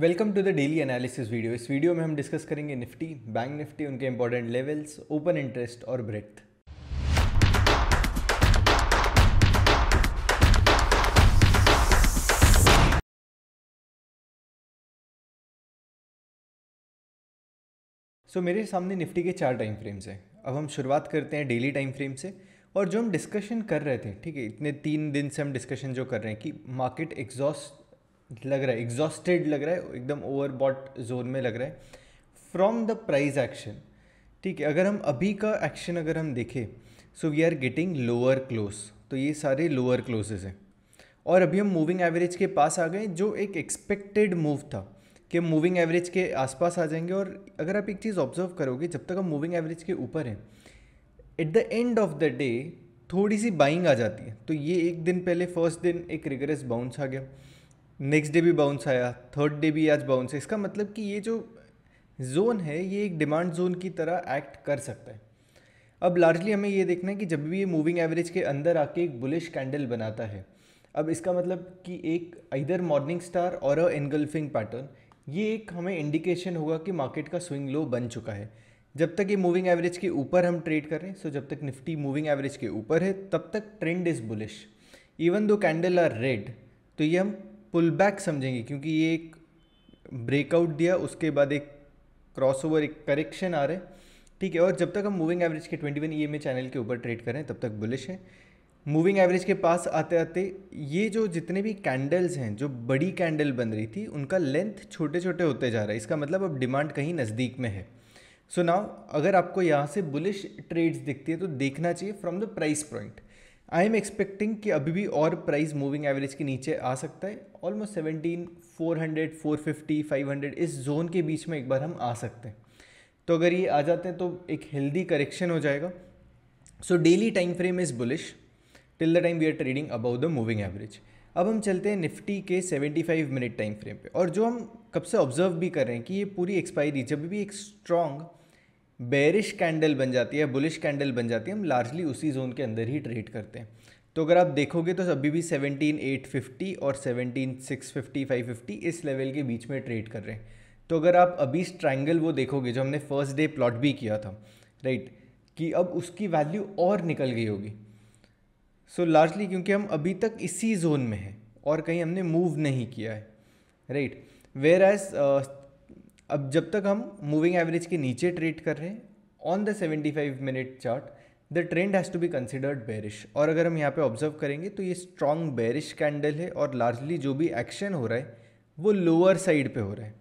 welcome to the daily analysis video इस video में हम डिस्कस करेंगे निफ्टी बैंक निफ्टी उनके इंपॉर्टेंट लेवल्स ओपन इंटरेस्ट और ब्रेथ सो so, मेरे सामने निफ्टी के चार टाइम फ्रेम्स हैं अब हम शुरुआत करते हैं डेली टाइम फ्रेम से और जो हम डिस्कशन कर रहे थे ठीक है इतने तीन दिन से हम डिस्कशन जो कर रहे हैं कि मार्केट एग्जॉस्ट लग रहा है एग्जॉस्टेड लग रहा है एकदम ओवरबॉट जोन में लग रहा है फ्रॉम द प्राइज एक्शन ठीक है अगर हम अभी का एक्शन अगर हम देखें so we are getting lower close तो ये सारे लोअर क्लोजेज हैं और अभी हम मूविंग एवरेज के पास आ गए जो एक एक्सपेक्टेड मूव था कि मूविंग एवरेज के आसपास आ जाएंगे और अगर आप एक चीज़ ऑब्जर्व करोगे जब तक हम मूविंग एवरेज के ऊपर हैं at the end of the day थोड़ी सी बाइंग आ जाती है तो ये एक दिन पहले फर्स्ट दिन एक रिगरेस बाउंस आ गया नेक्स्ट डे भी बाउंस आया थर्ड डे भी आज बाउंस है इसका मतलब कि ये जो जोन है ये एक डिमांड जोन की तरह एक्ट कर सकता है अब लार्जली हमें ये देखना है कि जब भी ये मूविंग एवरेज के अंदर आके एक बुलिश कैंडल बनाता है अब इसका मतलब कि एक इधर मॉर्निंग स्टार और अ एनगल्फिंग पैटर्न ये एक हमें इंडिकेशन होगा कि मार्केट का स्विंग लो बन चुका है जब तक ये मूविंग एवरेज के ऊपर हम ट्रेड करें सो जब तक निफ्टी मूविंग एवरेज के ऊपर है तब तक trend is bullish even though candle are red तो ये हम पुल बैक समझेंगे क्योंकि ये एक ब्रेकआउट दिया उसके बाद एक क्रॉस ओवर एक करेक्शन आ रहा है ठीक है और जब तक हम मूविंग एवरेज के twenty one E M channel के ऊपर ट्रेड करें तब तक बुलिश है मूविंग एवरेज के पास आते आते ये जो जितने भी कैंडल्स हैं जो बड़ी कैंडल बन रही थी उनका लेंथ छोटे छोटे होते जा रहा है इसका मतलब अब डिमांड कहीं नज़दीक में है सो so नाउ अगर आपको यहाँ से बुलिश ट्रेड्स दिखती है तो देखना चाहिए from the price point I am expecting कि अभी भी और प्राइस मूविंग एवरेज के नीचे आ सकता है almost seventeen four hundred four fifty five hundred इस जोन के बीच में एक बार हम आ सकते हैं तो अगर ये आ जाते हैं तो एक हेल्दी करेक्शन हो जाएगा so daily time frame is bullish till the time we are trading about the moving average अब हम चलते हैं निफ्टी के 75 मिनट टाइम फ्रेम पे और जो हम कब से ऑब्जर्व भी कर रहे हैं कि ये पूरी एक्सपायरी जब भी एक स्ट्रॉन्ग बेरिश कैंडल बन जाती है बुलिश कैंडल बन जाती है हम लार्जली उसी जोन के अंदर ही ट्रेड करते हैं तो अगर आप देखोगे तो अभी भी 17850 और 17650 550 इस लेवल के बीच में ट्रेड कर रहे हैं तो अगर आप अभी स्ट्रैंगल वो देखोगे जो हमने फर्स्ट डे प्लॉट भी किया था राइट कि अब उसकी वैल्यू और निकल गई होगी सो so, लार्जली क्योंकि हम अभी तक इसी जोन में हैं और कहीं हमने मूव नहीं किया है राइट वेयर एज अब जब तक हम मूविंग एवरेज के नीचे ट्रेड कर रहे हैं on the 75 minute chart the trend has to be considered bearish और अगर हम यहाँ पे ऑब्जर्व करेंगे तो ये स्ट्रॉन्ग बेरिश कैंडल है और लार्जली जो भी एक्शन हो रहा है वो लोअर साइड पे हो रहा है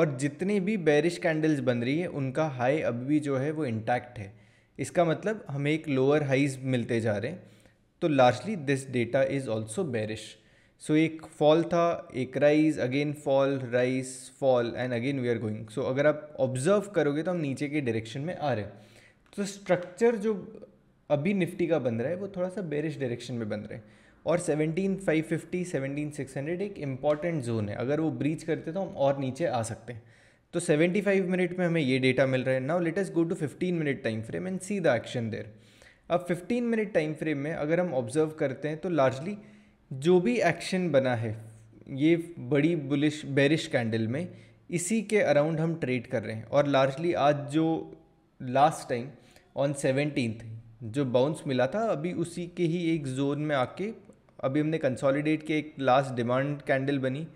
और जितनी भी बेरिश कैंडल्स बन रही है उनका हाई अभी भी जो है वो इंटैक्ट है इसका मतलब हमें एक लोअर हाइज मिलते जा रहे हैं तो largely this data is also bearish so एक फॉल था एक rise again fall rise fall and again we are going so अगर आप ऑब्जर्व करोगे तो हम नीचे के डायरेक्शन में आ रहे हैं तो स्ट्रक्चर जो अभी निफ्टी का बन रहा है वो थोड़ा सा बेरिश डायरेक्शन में बन रहा है और 17550 17600 एक इम्पॉर्टेंट जोन है अगर वो ब्रीच करते तो हम और नीचे आ सकते हैं तो 75 मिनट में हमें ये डेटा मिल रहा है now let us go to 15 minute time frame and see the action there अब 15 मिनट टाइम फ्रेम में अगर हम ऑब्जर्व करते हैं तो लार्जली जो भी एक्शन बना है ये बड़ी बुलिश बेरिश कैंडल में इसी के अराउंड हम ट्रेड कर रहे हैं और लार्जली आज जो लास्ट टाइम ऑन सेवनटीन जो बाउंस मिला था अभी उसी के ही एक जोन में आके अभी हमने कंसोलिडेट के एक लास्ट डिमांड कैंडल बनी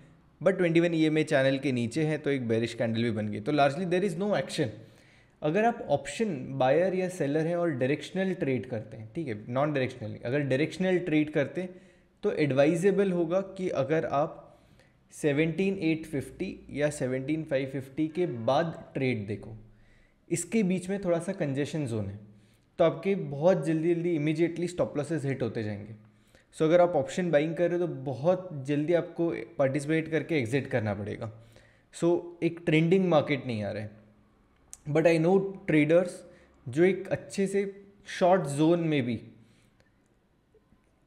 but twenty one E channel के नीचे है तो एक बेरिश कैंडल भी बन गई तो largely there is no action अगर आप ऑप्शन बायर या सेलर हैं और डायरेक्शनल ट्रेड करते हैं ठीक है नॉन डायरेक्शनली अगर डायरेक्शनल ट्रेड करते हैं तो एडवाइजेबल होगा कि अगर आप 17850 या 17550 के बाद ट्रेड देखो इसके बीच में थोड़ा सा कंजेशन जोन है तो आपके बहुत जल्दी जल्दी इमिजिएटली स्टॉप लॉसेस हिट होते जाएंगे सो so, अगर आप ऑप्शन बाइंग कर रहे हो तो बहुत जल्दी आपको पार्टिसिपेट करके एग्जिट करना पड़ेगा सो so, एक ट्रेंडिंग मार्केट नहीं आ रहा है बट आई नो ट्रेडर्स जो एक अच्छे से शॉर्ट जोन में भी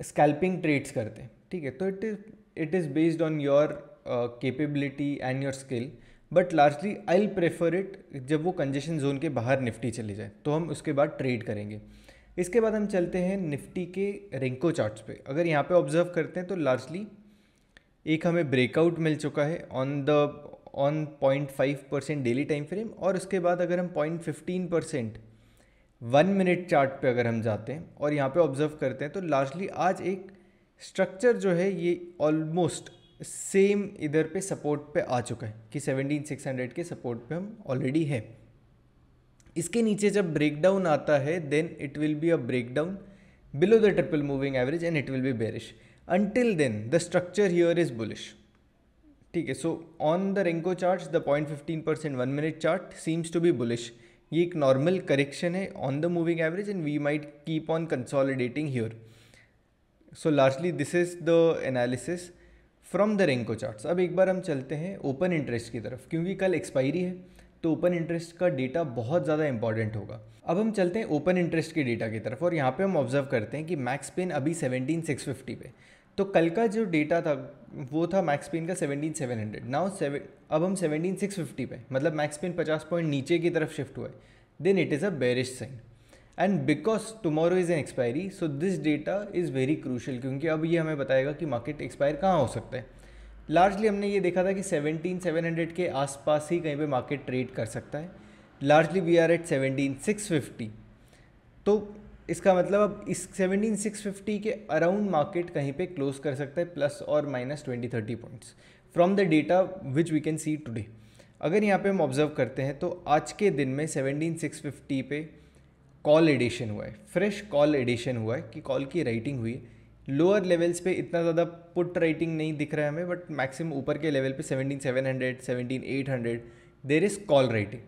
स्कैल्पिंग ट्रेड्स करते हैं ठीक है तो it is it is based on your capability and your skill but largely I prefer it जब वो कंजेशन जोन के बाहर निफ्टी चले जाए तो हम उसके बाद ट्रेड करेंगे इसके बाद हम चलते हैं निफ्टी के रेंको चार्ट्स पे अगर यहाँ पे ऑब्जर्व करते हैं तो लार्जली एक हमें ब्रेकआउट मिल चुका है on the on point five percent daily time frame और उसके बाद अगर हम point fifteen percent one minute chart पे अगर हम जाते हैं और यहाँ पे ऑब्जर्व करते हैं तो लार्जली आज एक स्ट्रक्चर जो है ये ऑलमोस्ट सेम इधर पे सपोर्ट पे आ चुका है कि 17600 के सपोर्ट पे हम ऑलरेडी हैं इसके नीचे जब ब्रेकडाउन आता है then it will be a breakdown below the triple moving average and it will be bearish until then the structure here is bullish ठीक है so on the renko chart the point fifteen percent one minute chart seems to be bullish ये एक normal correction है on the moving average and we might keep on consolidating here so largely this is the analysis from the Renko charts अब एक बार हम चलते हैं open interest की तरफ क्योंकि कल एक्सपायरी है तो ओपन इंटरेस्ट का डेटा बहुत ज़्यादा इंपॉर्टेंट होगा अब हम चलते हैं ओपन इंटरेस्ट के डेटा की तरफ और यहाँ पे हम ऑब्जर्व करते हैं कि मैक्स पेन अभी फिफ्टी पे तो कल का जो डेटा था वो था मैक्स पेन का seventeen seven hundred now seven अब हम सेवनटीन सिक्स फिफ्टी पे मतलब मैक्स पेन पचास पॉइंट नीचे की तरफ शिफ्ट हुआ है then it is a bearish sign and because tomorrow is an expiry so this data is very crucial क्योंकि अब ये हमें बताएगा कि मार्केट एक्सपायर कहाँ हो सकता है लार्जली हमने ये देखा था कि सेवनटीन सेवन हंड्रेड के आसपास ही कहीं पर मार्केट ट्रेड कर सकता है largely we are at seventeen six fifty तो इसका मतलब अब इस सेवनटीन सिक्स फिफ्टी के अराउंड मार्केट कहीं पे क्लोज कर सकता है प्लस और minus twenty thirty points from the data which we can see today अगर यहाँ पे हम ऑब्जर्व करते हैं तो आज के दिन में सेवनटीन सिक्स फिफ्टी पे कॉल एडिशन हुआ है फ्रेश कॉल एडिशन हुआ है कि कॉल की राइटिंग हुई है लोअर लेवल्स पे इतना ज़्यादा पुट राइटिंग नहीं दिख रहा है हमें बट मैक्सिमम ऊपर के लेवल पे seventeen seven hundred seventeen eight hundred there is call writing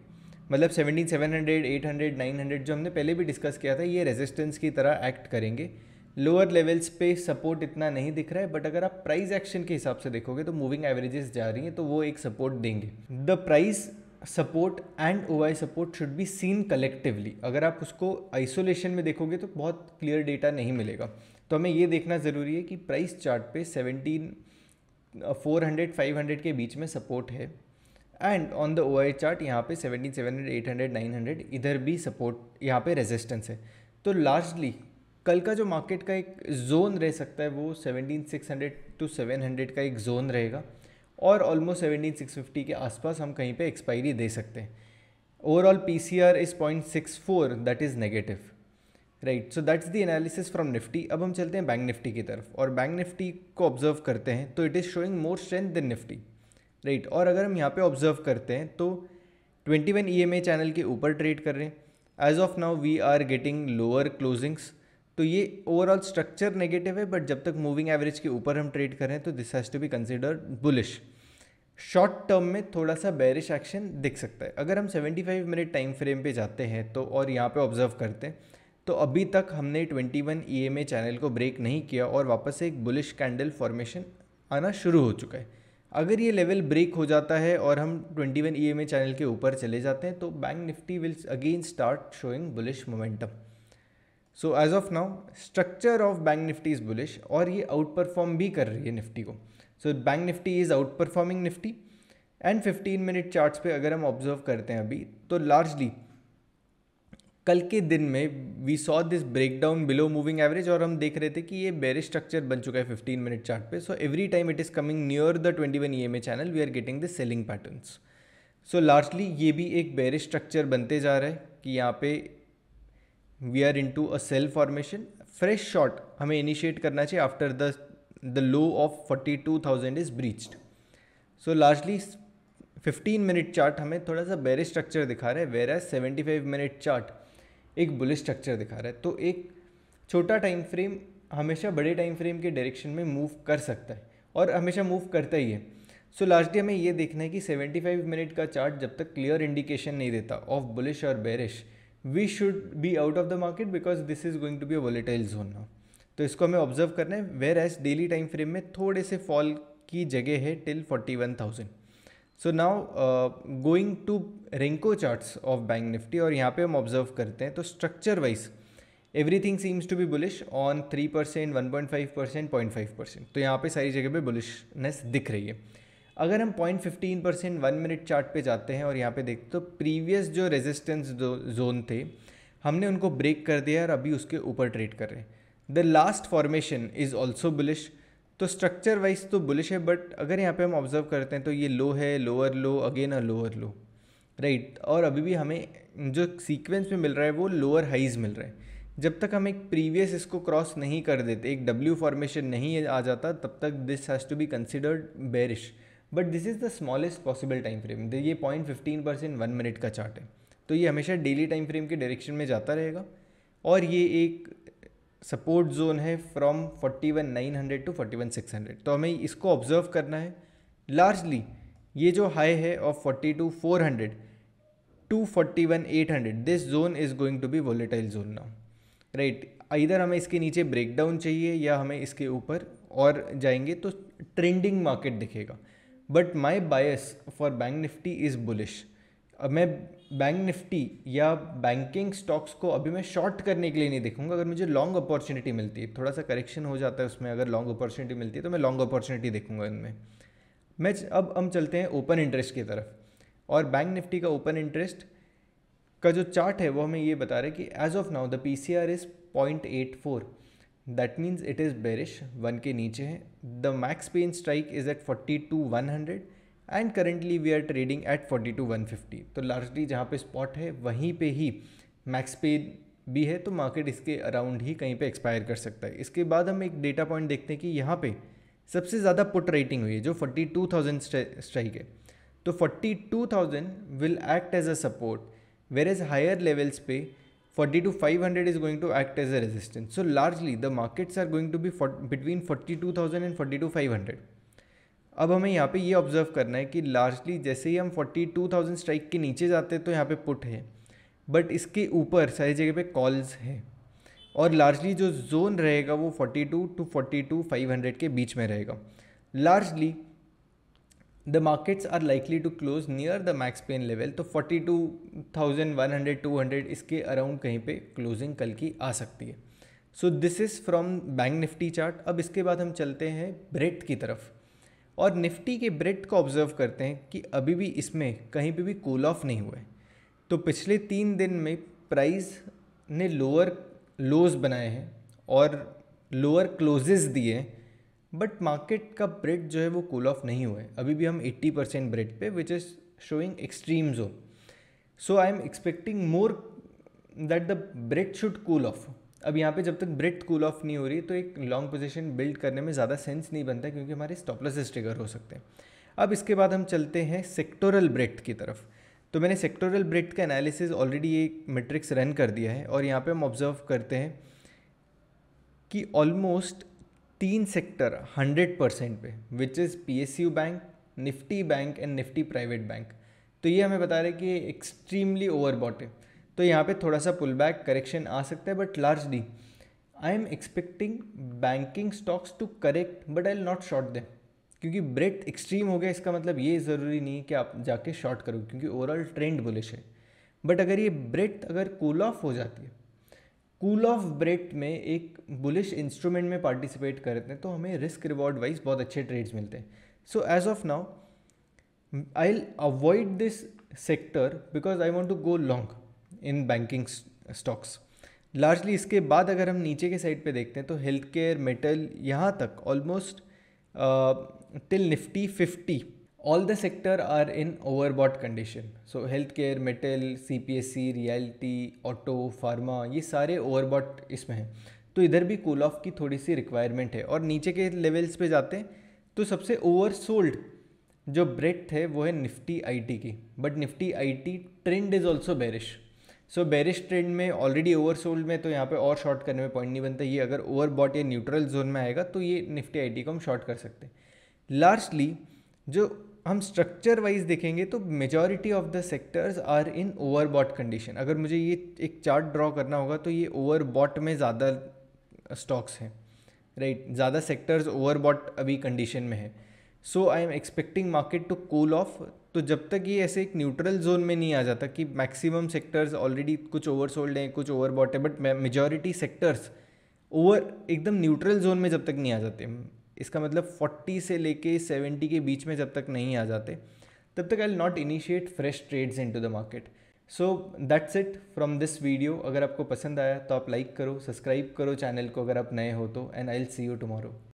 मतलब 17700, seven hundred eight hundred nine hundred जो हमने पहले भी डिस्कस किया था ये रेजिस्टेंस की तरह एक्ट करेंगे लोअर लेवल्स पे सपोर्ट इतना नहीं दिख रहा है बट अगर आप प्राइस एक्शन के हिसाब से देखोगे तो मूविंग एवरेजेस जा रही हैं तो वो एक सपोर्ट देंगे the price support and O support should be seen collectively अगर आप उसको आइसोलेशन में देखोगे तो बहुत क्लियर डेटा नहीं मिलेगा तो हमें ये देखना ज़रूरी है कि प्राइस चार्ट पे seventeen four hundred five hundred के बीच में सपोर्ट है and on the O I chart यहाँ पे seventeen seven hundred eight hundred nine hundred इधर भी सपोर्ट यहाँ पे रेजिस्टेंस है तो लार्जली कल का जो मार्केट का एक जोन रह सकता है वो seventeen six hundred to seven hundred का एक जोन रहेगा और ऑलमोस्ट सेवनटीन सिक्स फिफ्टी के आसपास हम कहीं पे एक्सपायरी दे सकते हैं overall P C R is point six four that is negative right so that's the analysis from Nifty अब हम चलते हैं बैंक निफ्टी की तरफ और बैंक निफ्टी को ऑब्जर्व करते हैं तो it is showing more strength then Nifty right और अगर हम यहाँ पे ऑब्जर्व करते हैं तो 21 वन ई चैनल के ऊपर ट्रेड कर रहे हैं as of now we are getting lower closings तो ये ओवरऑल स्ट्रक्चर नेगेटिव है बट जब तक मूविंग एवरेज के ऊपर हम ट्रेड कर रहे हैं तो this has to be consider bullish short term में थोड़ा सा बैरिश एक्शन दिख सकता है अगर हम 75 मिनट टाइम फ्रेम पे जाते हैं तो और यहाँ पे ऑब्जर्व करते हैं तो अभी तक हमने 21 वन ई चैनल को ब्रेक नहीं किया और वापस एक बुलिश कैंडल फॉर्मेशन आना शुरू हो चुका है अगर ये लेवल ब्रेक हो जाता है और हम 21 वन ई चैनल के ऊपर चले जाते हैं तो bank Nifty will again start showing bullish momentum so as of now structure of bank Nifty is bullish और ये आउट परफॉर्म भी कर रही है निफ्टी को so bank Nifty is outperforming Nifty and 15 minute charts पे अगर हम ऑब्जर्व करते हैं अभी तो लार्जली कल के दिन में we saw this break down below moving average और हम देख रहे थे कि ये बेरिश स्ट्रक्चर बन चुका है 15 मिनट चार्ट पे so every time it is coming near the 21 one E channel we are getting the selling patterns so largely ये भी एक बेरिश स्ट्रक्चर बनते जा रहा है कि यहाँ पे we are into a sell formation fresh short हमें इनिशिएट करना चाहिए after the the low of forty two thousand is breached so largely 15 minute chart हमें थोड़ा सा बेरिश स्ट्रक्चर दिखा रहा है where as five minute chart एक बुलिश स्ट्रक्चर दिखा रहा है तो एक छोटा टाइम फ्रेम हमेशा बड़े टाइम फ्रेम के डायरेक्शन में मूव कर सकता है और हमेशा मूव करता ही है सो so, लास्टली हमें ये देखना है कि 75 मिनट का चार्ट जब तक क्लियर इंडिकेशन नहीं देता ऑफ बुलिश और bearish we should be out of the market because this is going to be a volatile zone now तो इसको हमें ऑब्जर्व करना है where whereas daily time frame में थोड़े से फॉल की जगह है till forty one thousand so now going to renko charts of bank Nifty और यहाँ पे हम ऑब्जर्व करते हैं तो structure wise everything seems to be bullish on three percent one point five percent point five percent तो यहाँ पे सारी जगह पे बुलिशनेस दिख रही है अगर हम point fifteen percent one minute chart पे जाते हैं और यहाँ पे देखते तो प्रीवियस जो रेजिस्टेंस जोन थे हमने उनको ब्रेक कर दिया और अभी उसके ऊपर ट्रेड कर रहे हैं the last formation is also bullish तो स्ट्रक्चर वाइज तो बुलिश है बट अगर यहाँ पे हम ऑब्जर्व करते हैं तो ये लो है lower low again a lower low right और अभी भी हमें जो सीक्वेंस में मिल रहा है वो लोअर हाइज मिल रहा है जब तक हम एक प्रीवियस इसको क्रॉस नहीं कर देते एक डब्ल्यू फॉर्मेशन नहीं आ जाता तब तक this has to be considered bearish but this is the smallest possible time frame ये point fifteen percent one minute का चार्ट है तो ये हमेशा डेली टाइम फ्रेम के डायरेक्शन में जाता रहेगा और ये एक सपोर्ट जोन है from forty one nine hundred to forty one six hundred तो हमें इसको ऑब्जर्व करना है लार्जली ये जो हाई है of forty two four hundred to forty one eight hundred this zone is going to be volatile zone now right इधर हमें इसके नीचे ब्रेकडाउन चाहिए या हमें इसके ऊपर और जाएंगे तो ट्रेंडिंग मार्केट दिखेगा but my bias for bank Nifty is bullish मैं बैंक निफ्टी या बैंकिंग स्टॉक्स को अभी मैं शॉर्ट करने के लिए नहीं देखूंगा अगर मुझे लॉन्ग अपॉर्चुनिटी मिलती है थोड़ा सा करेक्शन हो जाता है उसमें अगर लॉन्ग अपॉर्चुनिटी मिलती है तो मैं लॉन्ग अपॉर्चुनिटी देखूंगा इनमें मैं अब हम चलते हैं ओपन इंटरेस्ट की तरफ और बैंक निफ्टी का ओपन इंटरेस्ट का जो चार्ट है वो हमें ये बता रहा है कि as of now the P C R is point eight four that means it is bearish one के नीचे है the max pain strike is at forty two one hundred and currently we are trading at forty two one fifty तो largely जहाँ पे spot है वहीं पे ही max पे भी है तो मार्केट इसके अराउंड ही कहीं पे एक्सपायर कर सकता है इसके बाद हम एक डेटा पॉइंट देखते हैं कि यहाँ पे सबसे ज़्यादा पुट रेटिंग हुई है जो फोर्टी टू थाउजेंड स्ट्राइक है तो forty two thousand will act as a support whereas higher levels पे forty two five hundred is going to act as a resistance so largely the markets are going to be between forty two thousand and forty two five hundred अब हमें यहाँ पे ये observe करना है कि largely जैसे ही हम 42,000 स्ट्राइक के नीचे जाते हैं तो यहाँ पे पुट है बट इसके ऊपर सारी जगह पे कॉल्स हैं और लार्जली जो जोन रहेगा वो 42 टू 42 500 के बीच में रहेगा largely the markets are likely to close near the max pain level तो 42,100 200 इसके अराउंड कहीं पे क्लोजिंग कल की आ सकती है so this is from bank Nifty chart अब इसके बाद हम चलते हैं ब्रेथ की तरफ और निफ्टी के ब्रेड को ऑब्जर्व करते हैं कि अभी भी इसमें कहीं पे भी कूल ऑफ नहीं हुआ है तो पिछले तीन दिन में प्राइस ने लोअर लोज बनाए हैं और लोअर क्लोजेस दिए हैं बट मार्केट का ब्रेड जो है वो कूल ऑफ नहीं हुआ है अभी भी हम 80 परसेंट ब्रेड पे विच इज़ शोइंग एक्सट्रीम जो so I am expecting more that the breadth should cool off अब यहाँ पे जब तक ब्रिट कूल ऑफ नहीं हो रही तो एक लॉन्ग पोजीशन बिल्ड करने में ज़्यादा सेंस नहीं बनता क्योंकि हमारे स्टॉप ट्रिगर हो सकते हैं अब इसके बाद हम चलते हैं सेक्टोरल ब्रिट की तरफ तो मैंने सेक्टोरल ब्रिट का एनालिसिस ऑलरेडी एक मेट्रिक्स रन कर दिया है और यहाँ पर हम ऑब्जर्व करते हैं कि ऑलमोस्ट तीन सेक्टर हंड्रेड परसेंट पे which is P S U bank Nifty bank and Nifty private bank तो ये हमें बता रहे कि एक्सट्रीमली ओवर है तो यहाँ पे थोड़ा सा पुल बैक करेक्शन आ सकता है but largely I am expecting banking stocks to correct but I not short they क्योंकि ब्रेथ एक्सट्रीम हो गया इसका मतलब ये ज़रूरी नहीं कि आप जाके शॉर्ट करो क्योंकि ओवरऑल ट्रेंड बुलिश है बट अगर ये ब्रेथ अगर कूल ऑफ हो जाती है कूल ऑफ ब्रेथ में एक बुलिश इंस्ट्रूमेंट में पार्टिसिपेट करते हैं तो हमें रिस्क रिवॉर्ड वाइज बहुत अच्छे ट्रेड्स मिलते हैं so as of now I avoid this sector because I want to go long in banking stocks largely इसके बाद अगर हम नीचे के साइड पे देखते हैं तो हेल्थ केयर मेटल यहाँ तक almost till Nifty fifty all the sector are in overbought condition so health care metal C P S C realty auto pharma ये सारे ओवरबॉट इसमें हैं तो इधर भी कूल ऑफ की थोड़ी सी रिक्वायरमेंट है और नीचे के लेवल्स पे जाते हैं तो सबसे ओवर सोल्ड जो ब्रेथ है वो है निफ्टी आईटी की but Nifty IT trend is also bearish so bearish trend में ऑलरेडी ओवरसोल्ड में तो यहाँ पे और शॉर्ट करने में पॉइंट नहीं बनता ये अगर ओवरबॉट या न्यूट्रल जोन में आएगा तो ये निफ्टी आई को हम शॉर्ट कर सकते हैं लार्जली जो हम स्ट्रक्चर वाइज देखेंगे तो majority of the sectors are in overbought condition अगर मुझे ये एक चार्ट ड्रॉ करना होगा तो ये ओवरबॉट में ज़्यादा स्टॉक्स हैं राइट ज़्यादा सेक्टर्स ओवरबॉट अभी कंडीशन में है so I am expecting market to cool off तो जब तक ये ऐसे एक न्यूट्रल जोन में नहीं आ जाता कि मैक्सिमम सेक्टर्स ऑलरेडी कुछ ओवर सोल्ड हैं कुछ ओवर बॉट है बट मेजोरिटी सेक्टर्स ओवर एकदम न्यूट्रल जोन में जब तक नहीं आ जाते इसका मतलब 40 से लेके 70 के बीच में जब तक नहीं आ जाते तब तक I not initiate fresh trades into the market so that's it from this video अगर आपको पसंद आया तो आप लाइक करो सब्सक्राइब करो चैनल को अगर आप नए हो तो and I will see you tomorrow